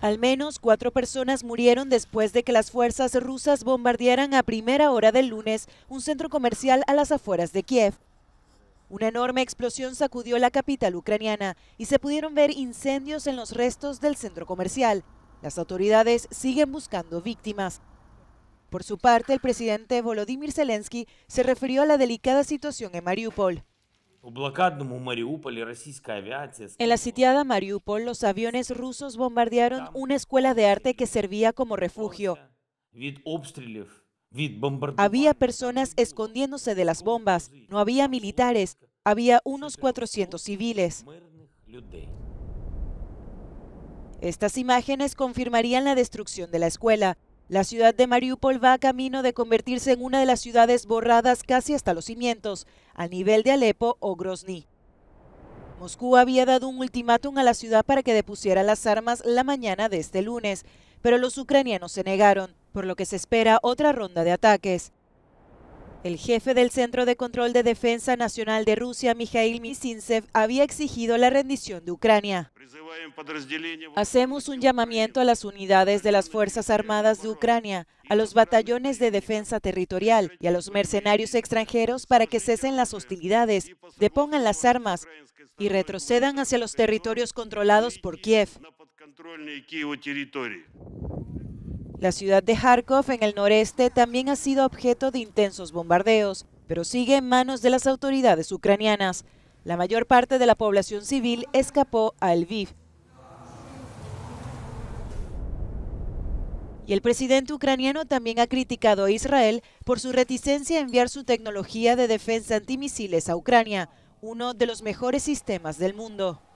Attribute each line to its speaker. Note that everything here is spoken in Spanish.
Speaker 1: Al menos cuatro personas murieron después de que las fuerzas rusas bombardearan a primera hora del lunes un centro comercial a las afueras de Kiev. Una enorme explosión sacudió la capital ucraniana y se pudieron ver incendios en los restos del centro comercial. Las autoridades siguen buscando víctimas. Por su parte, el presidente Volodymyr Zelensky se refirió a la delicada situación en Mariupol. En la sitiada Mariupol, los aviones rusos bombardearon una escuela de arte que servía como refugio. Había personas escondiéndose de las bombas, no había militares, había unos 400 civiles. Estas imágenes confirmarían la destrucción de la escuela, la ciudad de Mariupol va a camino de convertirse en una de las ciudades borradas casi hasta los cimientos, al nivel de Alepo o Grozny. Moscú había dado un ultimátum a la ciudad para que depusiera las armas la mañana de este lunes, pero los ucranianos se negaron, por lo que se espera otra ronda de ataques. El jefe del Centro de Control de Defensa Nacional de Rusia, Mikhail Misintsev, había exigido la rendición de Ucrania. Hacemos un llamamiento a las unidades de las Fuerzas Armadas de Ucrania, a los batallones de defensa territorial y a los mercenarios extranjeros para que cesen las hostilidades, depongan las armas y retrocedan hacia los territorios controlados por Kiev. La ciudad de Kharkov, en el noreste, también ha sido objeto de intensos bombardeos, pero sigue en manos de las autoridades ucranianas. La mayor parte de la población civil escapó a elviv Y el presidente ucraniano también ha criticado a Israel por su reticencia a enviar su tecnología de defensa antimisiles a Ucrania, uno de los mejores sistemas del mundo.